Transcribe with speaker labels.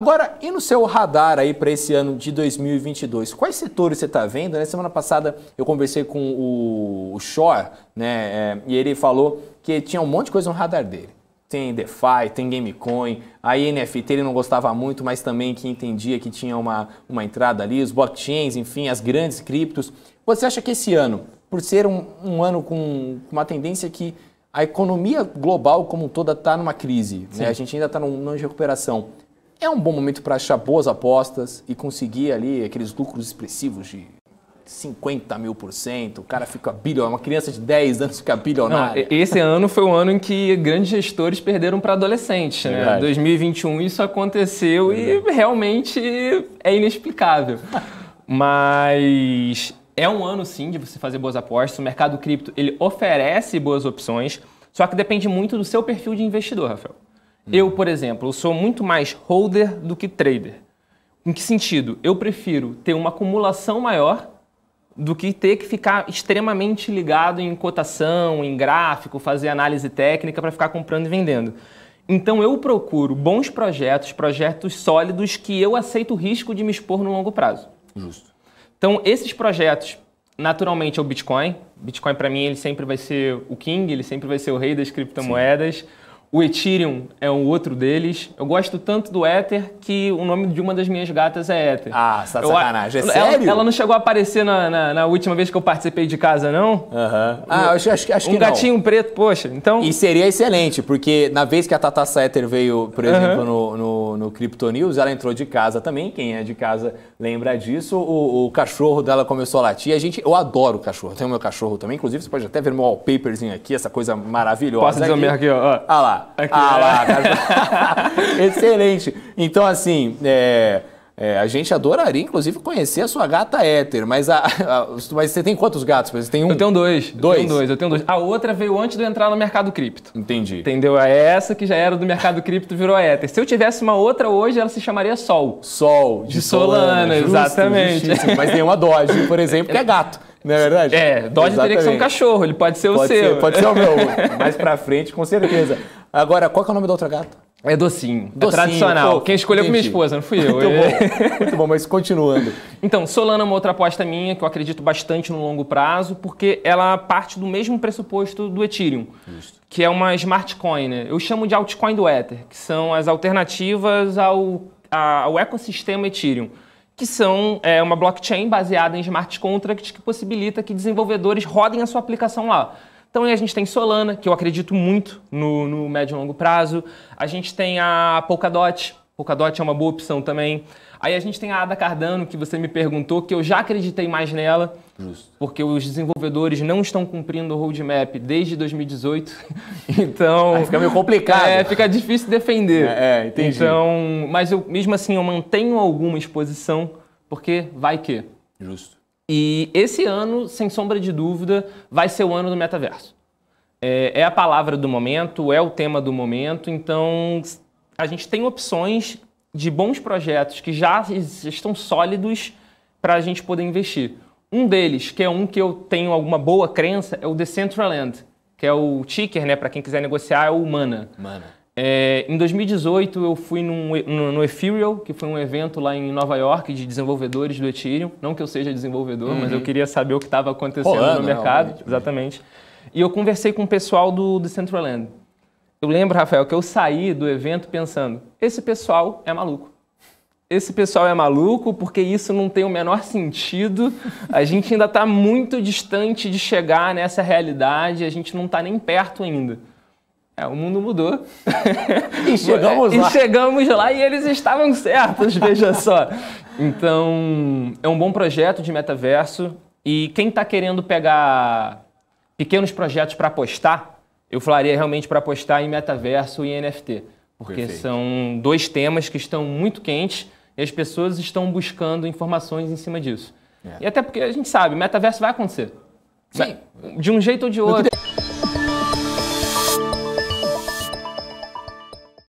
Speaker 1: Agora, e no seu radar aí para esse ano de 2022? Quais setores você está vendo? Na né, Semana passada eu conversei com o, Shor, Shore, né? É, e ele falou que tinha um monte de coisa no radar dele. Tem DeFi, tem Gamecoin, a NFT ele não gostava muito, mas também que entendia que tinha uma, uma entrada ali, os blockchains, enfim, as grandes criptos. Você acha que esse ano, por ser um, um ano com uma tendência que a economia global como toda está numa crise, né? a gente ainda está num, numa recuperação, é um bom momento para achar boas apostas e conseguir ali aqueles lucros expressivos de 50 mil por cento, o cara fica bilionário, uma criança de 10 anos fica bilionária.
Speaker 2: esse ano foi o ano em que grandes gestores perderam para adolescentes, né? 2021 isso aconteceu e realmente é inexplicável. Mas é um ano sim de você fazer boas apostas. O mercado cripto ele oferece boas opções, só que depende muito do seu perfil de investidor, Rafael. Eu, por exemplo, sou muito mais holder do que trader. Em que sentido? Eu prefiro ter uma acumulação maior do que ter que ficar extremamente ligado em cotação, em gráfico, fazer análise técnica para ficar comprando e vendendo. Então eu procuro bons projetos, projetos sólidos que eu aceito o risco de me expor no longo prazo. Justo. Então esses projetos, naturalmente, é o Bitcoin. Bitcoin para mim ele sempre vai ser o king, ele sempre vai ser o rei das criptomoedas. Sim o Ethereum é um outro deles. Eu gosto tanto do Ether que o nome de uma das minhas gatas é Ether. Ah, tá essa eu, sacanagem. É ela, sério? Ela não chegou a aparecer na, na, na, última vez que eu participei de casa, não? Uhum. Ah, acho, acho, acho um que Um gatinho preto, poxa. Então... E
Speaker 1: seria excelente, porque na vez que a Tatassa Ether veio, por exemplo, no no Crypto News, ela entrou de casa também, quem é de casa lembra disso. O, o cachorro dela começou a latir. A gente, eu adoro cachorro, tenho meu cachorro também. Inclusive, você pode até ver meu wallpaperzinho aqui, essa coisa maravilhosa. Posso dizer aqui. aqui, ó. Ah lá. Aqui, ah lá. É. Excelente. Então, assim, é... É, a gente adoraria, inclusive, conhecer a sua gata éter, mas, a, a
Speaker 2: mas você tem quantos gatos? Você tem um? Eu tenho dois. Dois? Eu tenho dois, eu tenho dois. A outra veio antes de eu entrar no mercado cripto. Entendi. Entendeu? É essa que já era do mercado cripto virou éter. Se eu tivesse uma outra hoje, ela se chamaria Sol. Sol, de, de Solana, Solana justo, exatamente. Justíssimo. Mas nenhuma Dodge, por exemplo, que é gato. Não é verdade? É, Dodge teria que ser um cachorro, ele pode ser pode o seu. Ser, pode ser o meu. Mais pra frente,
Speaker 1: com certeza. Agora, qual é o nome da outra gata? É docinho. É docinho é tradicional. Quem escolheu entendi. foi minha esposa, não fui eu. Muito bom, é. muito bom, mas continuando.
Speaker 2: Então, Solana é uma outra aposta minha, que eu acredito bastante no longo prazo, porque ela parte do mesmo pressuposto do Ethereum, Isso. que é uma smart coin. Né? Eu chamo de altcoin do Ether, que são as alternativas ao, ao ecossistema Ethereum, que são é, uma blockchain baseada em smart contracts que possibilita que desenvolvedores rodem a sua aplicação lá. Então a gente tem Solana, que eu acredito muito no, no médio e longo prazo. A gente tem a Polkadot. Polkadot é uma boa opção também. Aí a gente tem a Ada Cardano, que você me perguntou, que eu já acreditei mais nela. Justo. Porque os desenvolvedores não estão cumprindo o roadmap desde 2018. então. Aí fica meio complicado. É, fica difícil defender. É, é entendi. Então, mas eu, mesmo assim, eu mantenho alguma exposição, porque vai que. Justo. E esse ano, sem sombra de dúvida, vai ser o ano do metaverso. É, é a palavra do momento, é o tema do momento, então a gente tem opções de bons projetos que já estão sólidos para a gente poder investir. Um deles, que é um que eu tenho alguma boa crença, é o Decentraland, que é o ticker, né, para quem quiser negociar, é o Mana. Mana. É, em 2018 eu fui num, no, no Ethereal, que foi um evento lá em Nova York de desenvolvedores do Ethereum. Não que eu seja desenvolvedor, uhum. mas eu uhum. queria saber o que estava acontecendo Rolando, no mercado. exatamente. E eu conversei com o pessoal do, do Centraland. Eu lembro, Rafael, que eu saí do evento pensando: esse pessoal é maluco. Esse pessoal é maluco porque isso não tem o menor sentido. A gente ainda está muito distante de chegar nessa realidade, a gente não está nem perto ainda. É, o mundo mudou. e chegamos lá. E chegamos lá e eles estavam certos, veja só. Então, é um bom projeto de metaverso. E quem está querendo pegar pequenos projetos para apostar, eu falaria realmente para apostar em metaverso e NFT. Porque Perfeito. são dois temas que estão muito quentes e as pessoas estão buscando informações em cima disso. É. E até porque a gente sabe, metaverso vai acontecer. Sim. De um jeito ou de outro.